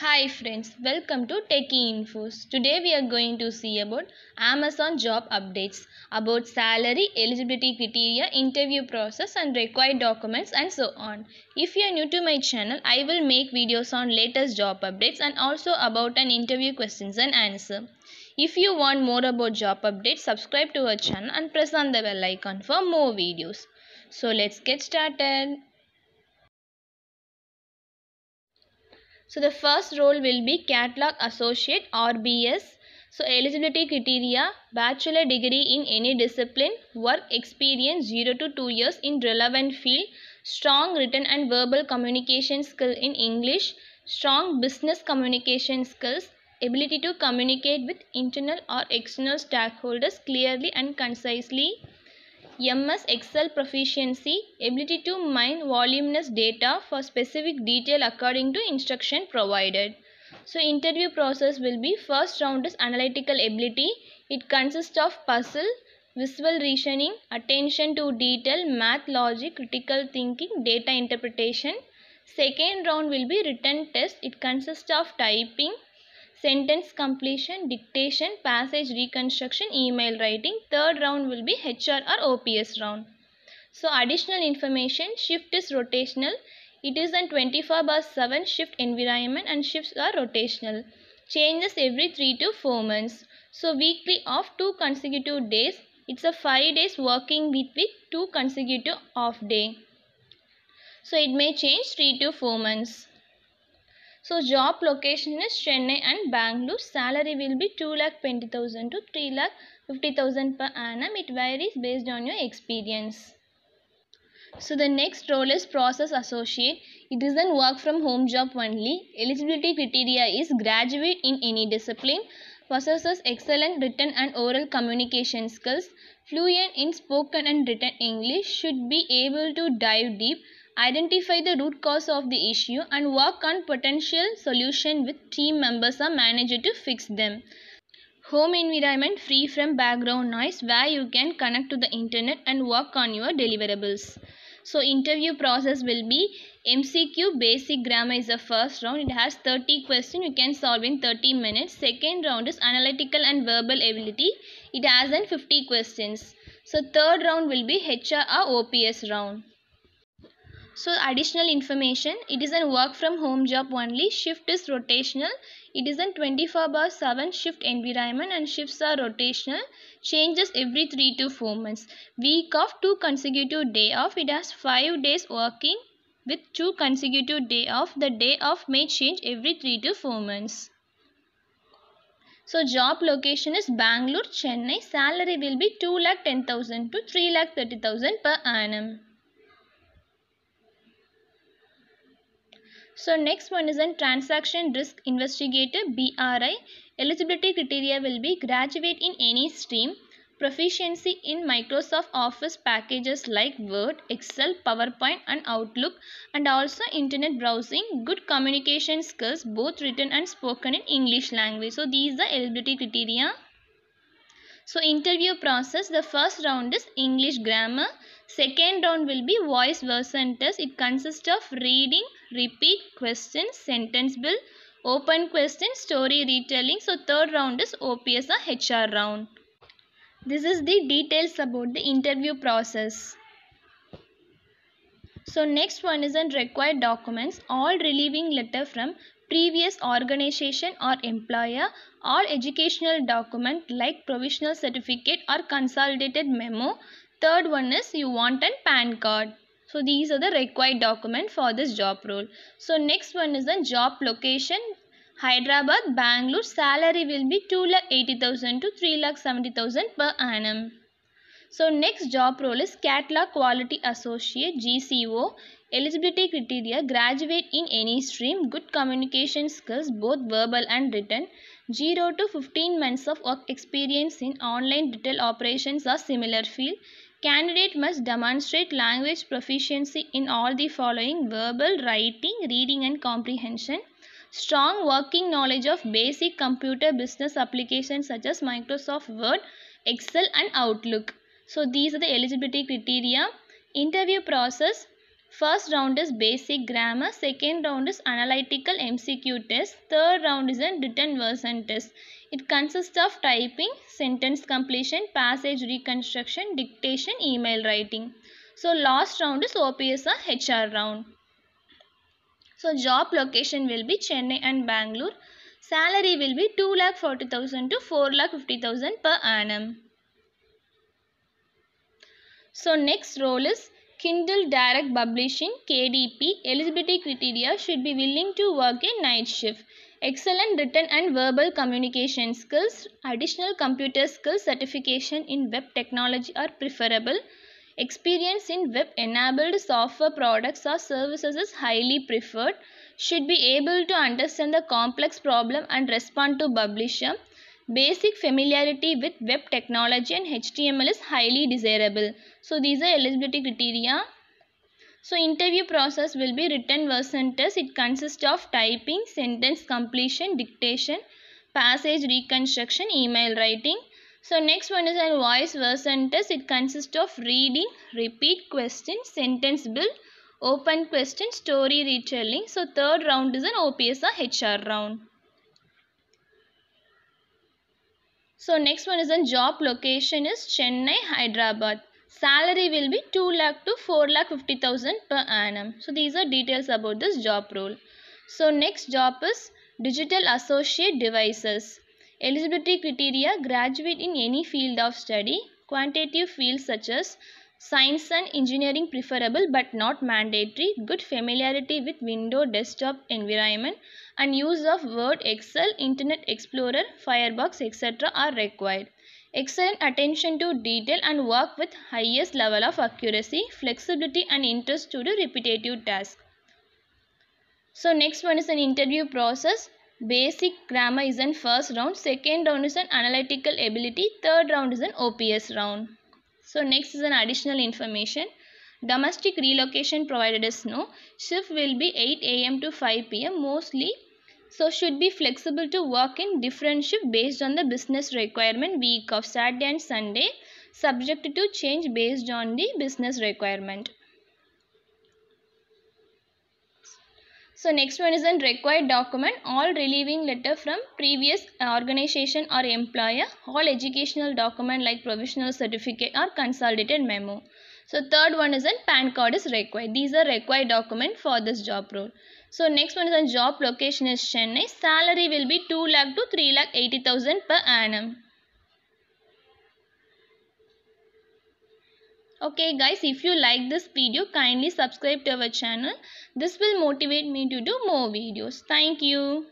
Hi friends, welcome to Techie Infos. Today we are going to see about Amazon job updates, about salary, eligibility criteria, interview process and required documents and so on. If you are new to my channel, I will make videos on latest job updates and also about an interview questions and answer. If you want more about job updates, subscribe to our channel and press on the bell icon for more videos. So let's get started. So the first role will be Catalog Associate or BS. So eligibility criteria, bachelor degree in any discipline, work experience 0 to 2 years in relevant field, strong written and verbal communication skill in English, strong business communication skills, ability to communicate with internal or external stakeholders clearly and concisely, MS Excel proficiency, ability to mine voluminous data for specific detail according to instruction provided. So interview process will be first round is analytical ability. It consists of puzzle, visual reasoning, attention to detail, math logic, critical thinking, data interpretation. Second round will be written test. It consists of typing, sentence completion, dictation, passage reconstruction, email writing. Third round will be HR or OPS round. So additional information, shift is rotational. It is an 24 by 7 shift environment and shifts are rotational. Changes every 3 to 4 months. So weekly off 2 consecutive days. It's a 5 days working week with 2 consecutive off day. So it may change 3 to 4 months. So job location is Chennai and Bangalore. Salary will be 2 lakh 20,000 to 3 lakh 50,000 per annum. It varies based on your experience. So the next role is process associate. It is an work from home job only. Eligibility criteria is graduate in any discipline, possesses excellent written and oral communication skills, fluent in spoken and written English, should be able to dive deep identify the root cause of the issue and work on potential solution with team members or manager to fix them. Home environment free from background noise where you can connect to the internet and work on your deliverables. So interview process will be MCQ basic grammar is the first round. It has 30 questions you can solve in 30 minutes. Second round is analytical and verbal ability. It has then 50 questions. So third round will be HR or OPS round so additional information it is a work from home job only shift is rotational it is a 24 by 7 shift environment and shifts are rotational changes every 3 to 4 months week of two consecutive day off it has 5 days working with two consecutive day off the day off may change every 3 to 4 months so job location is Bangalore, Chennai. Salary will be 2,10,000 to 3,30,000 per annum. So next one is a transaction risk investigator BRI. Eligibility criteria will be graduate in any stream, proficiency in Microsoft Office packages like Word, Excel, PowerPoint and Outlook and also internet browsing, good communication skills both written and spoken in English language. So these are the eligibility criteria. So interview process, the first round is English grammar. Second round will be voice version test. It consists of reading, repeat question, sentence build, open question, story retelling. So third round is OPS or HR round. This is the details about the interview process. So next one is on required documents, all relieving letter from previous organization or employer, all educational document like provisional certificate or consolidated memo. Third one is you want an PAN card. So these are the required document for this job role. So next one is the job location. Hyderabad, Bangalore salary will be 2,80,000 to 3,70,000 per annum. So next job role is Catalog Quality Associate GCO. Eligibility criteria graduate in any stream, good communication skills both verbal and written, 0 to 15 months of work experience in online retail operations or similar field, Candidate must demonstrate language proficiency in all the following verbal, writing, reading and comprehension, strong working knowledge of basic computer business applications such as Microsoft Word, Excel and Outlook. So these are the eligibility criteria. Interview process First round is basic grammar, second round is analytical MCQ test, third round is a written version test. It consists of typing, sentence completion, passage reconstruction, dictation, email writing. So last round is OPS or HR round. So job location will be Chennai and Bangalore. Salary will be 2,40,000 to 4,50,000 per annum. So next role is Kindle Direct Publishing KDP eligibility criteria should be willing to work in night shift. Excellent written and verbal communication skills, additional computer skills certification in web technology are preferable. Experience in web enabled software products or services is highly preferred. Should be able to understand the complex problem and respond to publisher Basic familiarity with web technology and HTML is highly desirable. So these are eligibility criteria. So interview process will be written version test. It consists of typing, sentence completion, dictation, passage reconstruction, email writing. So next one is a voice version test. It consists of reading, repeat question, sentence build, open question, story retelling. So third round is an OPS or HR round. So next one is in job location is Chennai, Hyderabad. Salary will be 2 lakh to 4 lakh 50,000 per annum. So these are details about this job role. So next job is Digital Associate Devices. Eligibility criteria graduate in any field of study, quantitative fields such as Science and engineering preferable but not mandatory. Good familiarity with window desktop environment and use of Word, Excel, Internet Explorer, Firefox etc. are required. Excellent attention to detail and work with highest level of accuracy, flexibility and interest to do repetitive tasks. So next one is an interview process. Basic grammar is in first round, second round is an analytical ability, third round is an OPS round. So next is an additional information. Domestic relocation provided us no. Shift will be 8 a.m. to 5 p.m. mostly. So should be flexible to work in different shift based on the business requirement week of Saturday and Sunday subject to change based on the business requirement. So next one is a required document, all relieving letter from previous uh, organization or employer, all educational document like provisional certificate or consolidated memo. So third one is a PAN card is required. These are required document for this job role. So next one is a job location is Chennai. Salary will be 2 lakh to 3 lakh 80,000 per annum. Okay guys, if you like this video, kindly subscribe to our channel. This will motivate me to do more videos. Thank you.